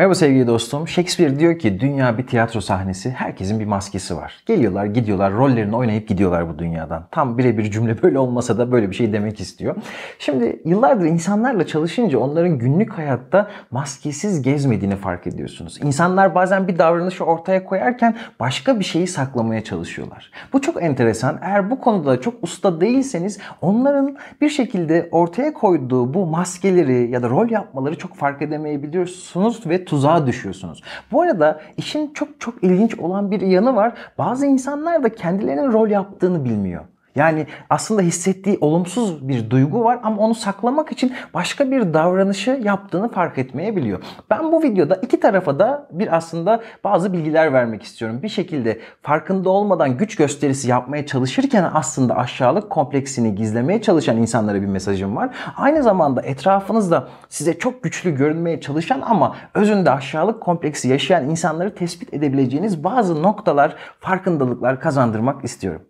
Merhaba sevgili dostum. Shakespeare diyor ki dünya bir tiyatro sahnesi, herkesin bir maskesi var. Geliyorlar, gidiyorlar, rollerini oynayıp gidiyorlar bu dünyadan. Tam birebir cümle böyle olmasa da böyle bir şey demek istiyor. Şimdi yıllardır insanlarla çalışınca onların günlük hayatta maskesiz gezmediğini fark ediyorsunuz. İnsanlar bazen bir davranışı ortaya koyarken başka bir şeyi saklamaya çalışıyorlar. Bu çok enteresan. Eğer bu konuda çok usta değilseniz onların bir şekilde ortaya koyduğu bu maskeleri ya da rol yapmaları çok fark edemeyebiliyorsunuz ve tuzağa düşüyorsunuz. Bu arada işin çok çok ilginç olan bir yanı var. Bazı insanlar da kendilerinin rol yaptığını bilmiyor. Yani aslında hissettiği olumsuz bir duygu var ama onu saklamak için başka bir davranışı yaptığını fark etmeyebiliyor. Ben bu videoda iki tarafa da bir aslında bazı bilgiler vermek istiyorum. Bir şekilde farkında olmadan güç gösterisi yapmaya çalışırken aslında aşağılık kompleksini gizlemeye çalışan insanlara bir mesajım var. Aynı zamanda etrafınızda size çok güçlü görünmeye çalışan ama özünde aşağılık kompleksi yaşayan insanları tespit edebileceğiniz bazı noktalar, farkındalıklar kazandırmak istiyorum.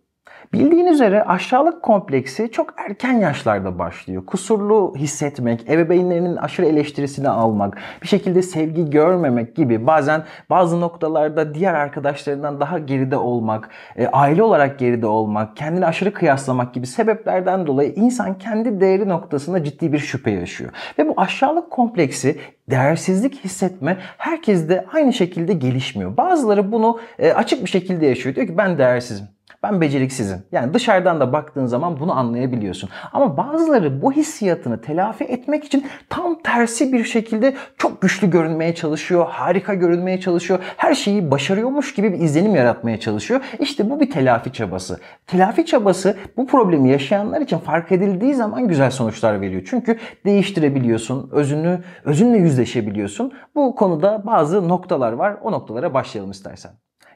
Bildiğin üzere aşağılık kompleksi çok erken yaşlarda başlıyor. Kusurlu hissetmek, ebeveynlerinin aşırı eleştirisini almak, bir şekilde sevgi görmemek gibi bazen bazı noktalarda diğer arkadaşlarından daha geride olmak, e, aile olarak geride olmak, kendini aşırı kıyaslamak gibi sebeplerden dolayı insan kendi değeri noktasında ciddi bir şüphe yaşıyor. Ve bu aşağılık kompleksi değersizlik hissetme herkes de aynı şekilde gelişmiyor. Bazıları bunu e, açık bir şekilde yaşıyor. Diyor ki ben değersizim. Ben beceriksizim. Yani dışarıdan da baktığın zaman bunu anlayabiliyorsun. Ama bazıları bu hissiyatını telafi etmek için tam tersi bir şekilde çok güçlü görünmeye çalışıyor, harika görünmeye çalışıyor, her şeyi başarıyormuş gibi bir izlenim yaratmaya çalışıyor. İşte bu bir telafi çabası. Telafi çabası bu problemi yaşayanlar için fark edildiği zaman güzel sonuçlar veriyor. Çünkü değiştirebiliyorsun, özünü özünle yüzleşebiliyorsun. Bu konuda bazı noktalar var. O noktalara başlayalım istersen.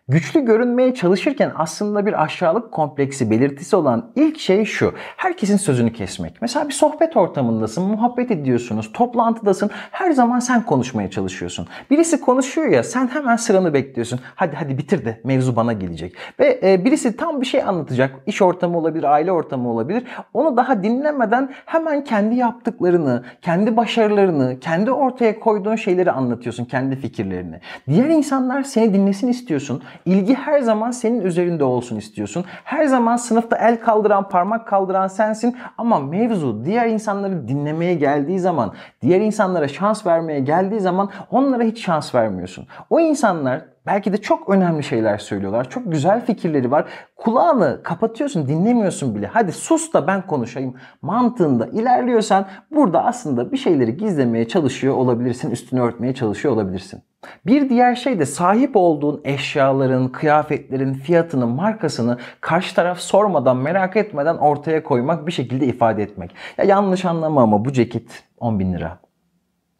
Güçlü görünmeye çalışırken aslında bir aşağılık kompleksi belirtisi olan ilk şey şu. Herkesin sözünü kesmek. Mesela bir sohbet ortamındasın, muhabbet ediyorsunuz, toplantıdasın. Her zaman sen konuşmaya çalışıyorsun. Birisi konuşuyor ya sen hemen sıranı bekliyorsun. Hadi hadi bitir de mevzu bana gelecek. Ve e, birisi tam bir şey anlatacak. İş ortamı olabilir, aile ortamı olabilir. Onu daha dinlemeden hemen kendi yaptıklarını, kendi başarılarını, kendi ortaya koyduğun şeyleri anlatıyorsun. Kendi fikirlerini. Diğer insanlar seni dinlesin istiyorsun ilgi her zaman senin üzerinde olsun istiyorsun. Her zaman sınıfta el kaldıran, parmak kaldıran sensin ama mevzu diğer insanları dinlemeye geldiği zaman, diğer insanlara şans vermeye geldiği zaman onlara hiç şans vermiyorsun. O insanlar belki de çok önemli şeyler söylüyorlar. Çok güzel fikirleri var. Kulağını kapatıyorsun, dinlemiyorsun bile. Hadi sus da ben konuşayım mantığında ilerliyorsan burada aslında bir şeyleri gizlemeye çalışıyor olabilirsin, üstünü örtmeye çalışıyor olabilirsin. Bir diğer şey de sahip olduğun eşyaların, kıyafetlerin fiyatını, markasını karşı taraf sormadan, merak etmeden ortaya koymak, bir şekilde ifade etmek. Ya yanlış anlama ama bu ceket 10 bin lira.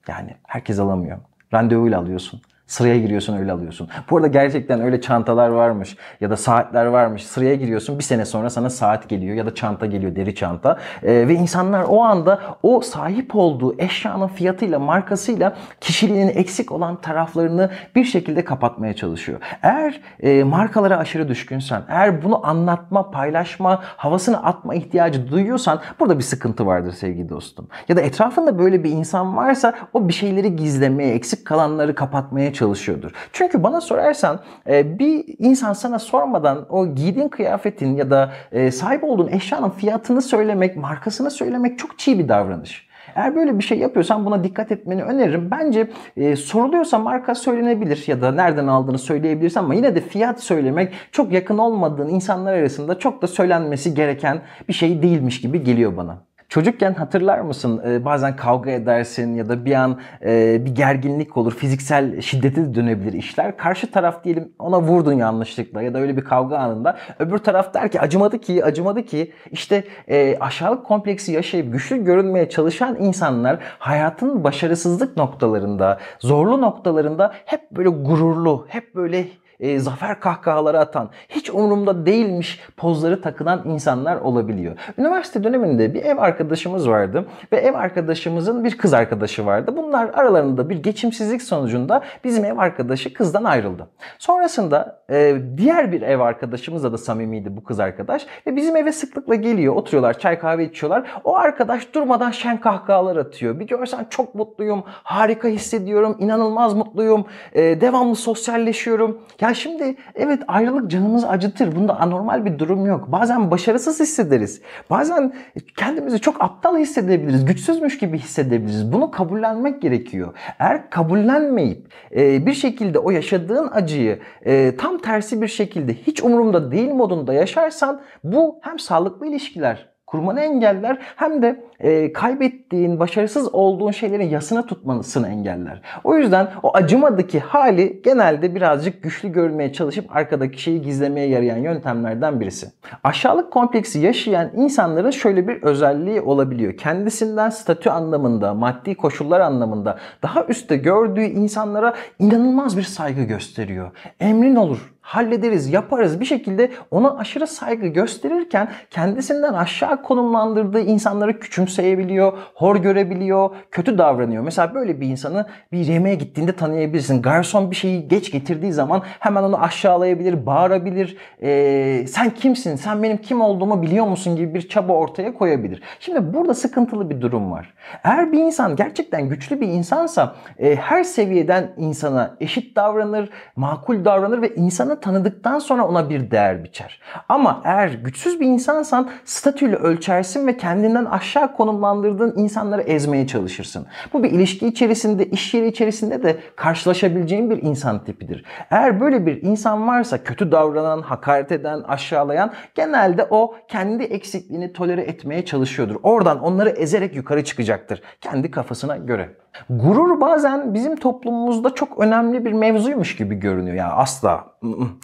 Yani herkes alamıyor. Randevuyla alıyorsun. Sıraya giriyorsun öyle alıyorsun. Bu arada gerçekten öyle çantalar varmış ya da saatler varmış. Sıraya giriyorsun bir sene sonra sana saat geliyor ya da çanta geliyor deri çanta. Ee, ve insanlar o anda o sahip olduğu eşyanın fiyatıyla markasıyla kişiliğinin eksik olan taraflarını bir şekilde kapatmaya çalışıyor. Eğer e, markalara aşırı düşkünsen, eğer bunu anlatma, paylaşma, havasını atma ihtiyacı duyuyorsan burada bir sıkıntı vardır sevgili dostum. Ya da etrafında böyle bir insan varsa o bir şeyleri gizlemeye, eksik kalanları kapatmaya çalışıyordur. Çünkü bana sorarsan e, bir insan sana sormadan o giydiğin kıyafetin ya da e, sahip olduğun eşyanın fiyatını söylemek, markasını söylemek çok çiğ bir davranış. Eğer böyle bir şey yapıyorsan buna dikkat etmeni öneririm. Bence e, soruluyorsa marka söylenebilir ya da nereden aldığını söyleyebilirsin ama yine de fiyat söylemek çok yakın olmadığın insanlar arasında çok da söylenmesi gereken bir şey değilmiş gibi geliyor bana. Çocukken hatırlar mısın ee, bazen kavga edersin ya da bir an e, bir gerginlik olur. Fiziksel şiddete de dönebilir işler. Karşı taraf diyelim ona vurdun yanlışlıkla ya da öyle bir kavga anında. Öbür taraf der ki acımadı ki acımadı ki işte e, aşağılık kompleksi yaşayıp güçlü görünmeye çalışan insanlar hayatın başarısızlık noktalarında, zorlu noktalarında hep böyle gururlu, hep böyle e, zafer kahkahaları atan, hiç umurumda değilmiş pozları takılan insanlar olabiliyor. Üniversite döneminde bir ev arkadaşımız vardı ve ev arkadaşımızın bir kız arkadaşı vardı. Bunlar aralarında bir geçimsizlik sonucunda bizim ev arkadaşı kızdan ayrıldı. Sonrasında e, diğer bir ev arkadaşımızla da samimiydi bu kız arkadaş ve bizim eve sıklıkla geliyor. Oturuyorlar, çay kahve içiyorlar. O arkadaş durmadan şen kahkahalar atıyor. Bir görsen çok mutluyum, harika hissediyorum, inanılmaz mutluyum, e, devamlı sosyalleşiyorum. Ya şimdi evet ayrılık canımızı acıtır. Bunda anormal bir durum yok. Bazen başarısız hissederiz. Bazen kendimizi çok aptal hissedebiliriz. Güçsüzmüş gibi hissedebiliriz. Bunu kabullenmek gerekiyor. Eğer kabullenmeyip e, bir şekilde o yaşadığın acıyı e, tam tersi bir şekilde hiç umurumda değil modunda yaşarsan bu hem sağlıklı ilişkiler kurmanı engeller hem de e, kaybettiğin, başarısız olduğun şeylerin yasına tutmanısını engeller. O yüzden o acımadaki hali genelde birazcık güçlü görmeye çalışıp arkadaki şeyi gizlemeye yarayan yöntemlerden birisi. Aşağılık kompleksi yaşayan insanların şöyle bir özelliği olabiliyor. Kendisinden statü anlamında, maddi koşullar anlamında daha üstte gördüğü insanlara inanılmaz bir saygı gösteriyor. Emrin olur hallederiz, yaparız bir şekilde ona aşırı saygı gösterirken kendisinden aşağı konumlandırdığı insanları küçümseyebiliyor, hor görebiliyor, kötü davranıyor. Mesela böyle bir insanı bir yemeğe gittiğinde tanıyabilirsin. Garson bir şeyi geç getirdiği zaman hemen onu aşağılayabilir, bağırabilir. Ee, sen kimsin, sen benim kim olduğumu biliyor musun gibi bir çaba ortaya koyabilir. Şimdi burada sıkıntılı bir durum var. Eğer bir insan gerçekten güçlü bir insansa e, her seviyeden insana eşit davranır, makul davranır ve insanın aslında tanıdıktan sonra ona bir değer biçer. Ama eğer güçsüz bir insansan statüyle ölçersin ve kendinden aşağı konumlandırdığın insanları ezmeye çalışırsın. Bu bir ilişki içerisinde, iş yeri içerisinde de karşılaşabileceğin bir insan tipidir. Eğer böyle bir insan varsa kötü davranan, hakaret eden, aşağılayan genelde o kendi eksikliğini tolere etmeye çalışıyordur. Oradan onları ezerek yukarı çıkacaktır. Kendi kafasına göre. Gurur bazen bizim toplumumuzda çok önemli bir mevzuymuş gibi görünüyor. Yani asla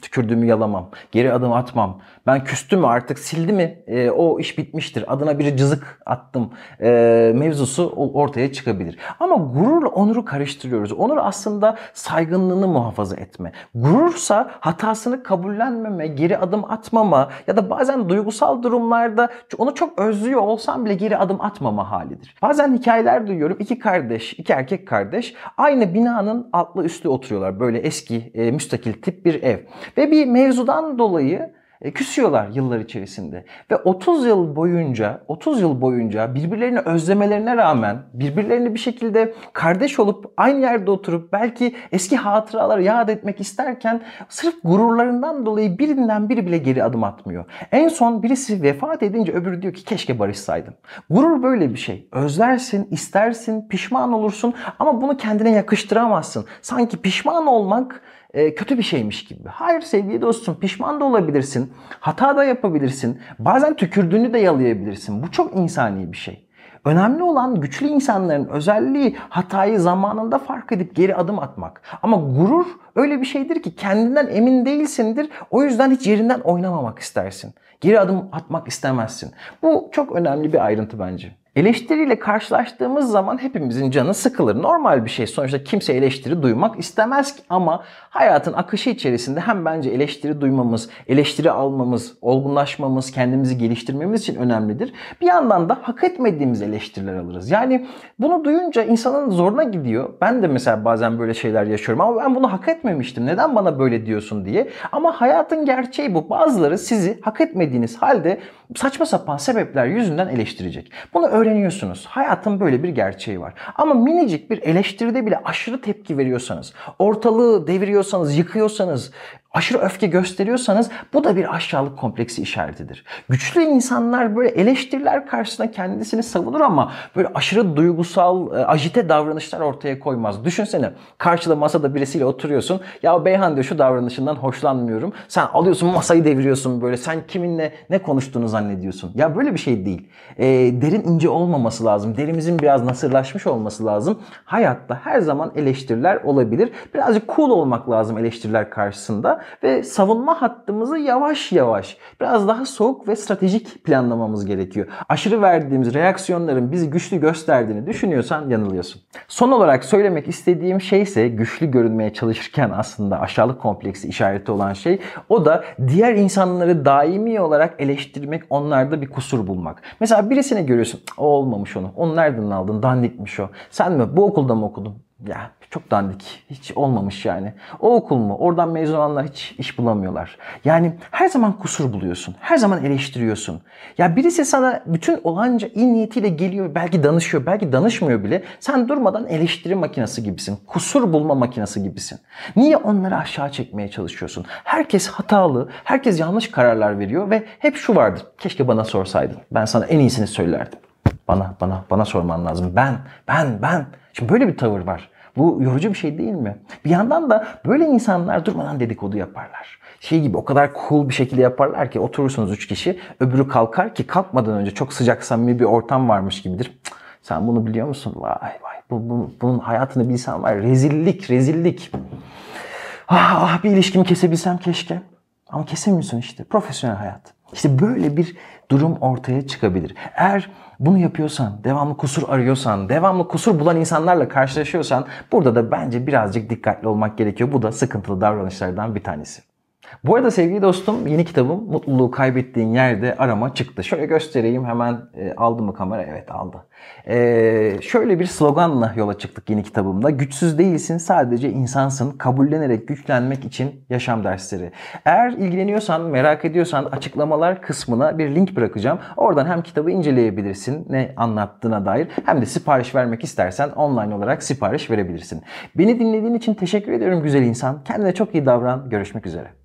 tükürdüğümü yalamam, geri adım atmam. Ben küstü mü artık sildi mi e, o iş bitmiştir. Adına bir cızık attım e, mevzusu ortaya çıkabilir. Ama gururla onuru karıştırıyoruz. Onur aslında saygınlığını muhafaza etme. Gurursa hatasını kabullenmeme, geri adım atmama ya da bazen duygusal durumlarda onu çok özlüyor olsam bile geri adım atmama halidir. Bazen hikayeler duyuyorum. İki kardeş iki erkek kardeş aynı binanın altlı üstlü oturuyorlar. Böyle eski e, müstakil tip bir ev. Ve bir mevzudan dolayı e, küsüyorlar yıllar içerisinde. Ve 30 yıl boyunca, 30 yıl boyunca birbirlerini özlemelerine rağmen birbirlerini bir şekilde kardeş olup aynı yerde oturup belki eski hatıraları yad etmek isterken sırf gururlarından dolayı birinden biri bile geri adım atmıyor. En son birisi vefat edince öbürü diyor ki keşke barışsaydım. Gurur böyle bir şey. Özlersin, istersin, pişman olursun ama bunu kendine yakıştıramazsın. Sanki pişman olmak e, kötü bir şeymiş gibi. Hayır sevgili dostum pişman da olabilirsin. Hata da yapabilirsin. Bazen tükürdüğünü de yalayabilirsin. Bu çok insani bir şey. Önemli olan güçlü insanların özelliği hatayı zamanında fark edip geri adım atmak. Ama gurur öyle bir şeydir ki kendinden emin değilsindir. O yüzden hiç yerinden oynamamak istersin. Geri adım atmak istemezsin. Bu çok önemli bir ayrıntı bence. Eleştiriyle karşılaştığımız zaman hepimizin canı sıkılır. Normal bir şey. Sonuçta kimse eleştiri duymak istemez ki ama hayatın akışı içerisinde hem bence eleştiri duymamız, eleştiri almamız, olgunlaşmamız, kendimizi geliştirmemiz için önemlidir. Bir yandan da hak etmediğimiz eleştiriler alırız. Yani bunu duyunca insanın zoruna gidiyor. Ben de mesela bazen böyle şeyler yaşıyorum ama ben bunu hak etmemiştim. Neden bana böyle diyorsun diye. Ama hayatın gerçeği bu. Bazıları sizi hak etmediğiniz halde saçma sapan sebepler yüzünden eleştirecek. Bunu öğreniyorsunuz. Hayatın böyle bir gerçeği var. Ama minicik bir eleştiride bile aşırı tepki veriyorsanız, ortalığı deviriyorsanız, yıkıyorsanız, aşırı öfke gösteriyorsanız bu da bir aşağılık kompleksi işaretidir. Güçlü insanlar böyle eleştiriler karşısında kendisini savunur ama böyle aşırı duygusal e, ajite davranışlar ortaya koymaz. Düşünsene karşıda masada birisiyle oturuyorsun. Ya Beyhan diyor şu davranışından hoşlanmıyorum. Sen alıyorsun masayı deviriyorsun böyle. Sen kiminle ne konuştuğunu zannediyorsun. Ya böyle bir şey değil. E, derin ince olmaması lazım. Derimizin biraz nasırlaşmış olması lazım. Hayatta her zaman eleştiriler olabilir. Birazcık cool olmak lazım eleştiriler karşısında ve savunma hattımızı yavaş yavaş biraz daha soğuk ve stratejik planlamamız gerekiyor. Aşırı verdiğimiz reaksiyonların bizi güçlü gösterdiğini düşünüyorsan yanılıyorsun. Son olarak söylemek istediğim şey ise güçlü görünmeye çalışırken aslında aşağılık kompleksi işareti olan şey o da diğer insanları daimi olarak eleştirmek onlarda bir kusur bulmak. Mesela birisini görüyorsun o olmamış onu. Onu nereden aldın? Dandikmiş şey o. Sen mi? Bu okulda mı okudun? ya çok dandik. Hiç olmamış yani. O okul mu? Oradan mezun olanlar hiç iş bulamıyorlar. Yani her zaman kusur buluyorsun. Her zaman eleştiriyorsun. Ya birisi sana bütün olanca iyi niyetiyle geliyor. Belki danışıyor. Belki danışmıyor bile. Sen durmadan eleştiri makinesi gibisin. Kusur bulma makinesi gibisin. Niye onları aşağı çekmeye çalışıyorsun? Herkes hatalı. Herkes yanlış kararlar veriyor ve hep şu vardır. Keşke bana sorsaydın. Ben sana en iyisini söylerdim. Bana, bana, bana sorman lazım. Ben, ben, ben. Şimdi böyle bir tavır var. Bu yorucu bir şey değil mi? Bir yandan da böyle insanlar durmadan dedikodu yaparlar. Şey gibi o kadar cool bir şekilde yaparlar ki oturursunuz üç kişi öbürü kalkar ki kalkmadan önce çok sıcak samimi bir ortam varmış gibidir. Cık, sen bunu biliyor musun? Vay vay bu, bu, bunun hayatını bilsen var rezillik rezillik. Ah, ah bir ilişkimi kesebilsem keşke. Ama kesemiyorsun işte profesyonel hayat. İşte böyle bir durum ortaya çıkabilir. Eğer bunu yapıyorsan, devamlı kusur arıyorsan, devamlı kusur bulan insanlarla karşılaşıyorsan burada da bence birazcık dikkatli olmak gerekiyor. Bu da sıkıntılı davranışlardan bir tanesi. Bu arada sevgili dostum yeni kitabım Mutluluğu Kaybettiğin Yerde Arama çıktı. Şöyle göstereyim hemen e, aldı mı kamera? Evet aldı. E, şöyle bir sloganla yola çıktık yeni kitabımda. Güçsüz değilsin sadece insansın. Kabullenerek güçlenmek için yaşam dersleri. Eğer ilgileniyorsan, merak ediyorsan açıklamalar kısmına bir link bırakacağım. Oradan hem kitabı inceleyebilirsin ne anlattığına dair hem de sipariş vermek istersen online olarak sipariş verebilirsin. Beni dinlediğin için teşekkür ediyorum güzel insan. Kendine çok iyi davran. Görüşmek üzere.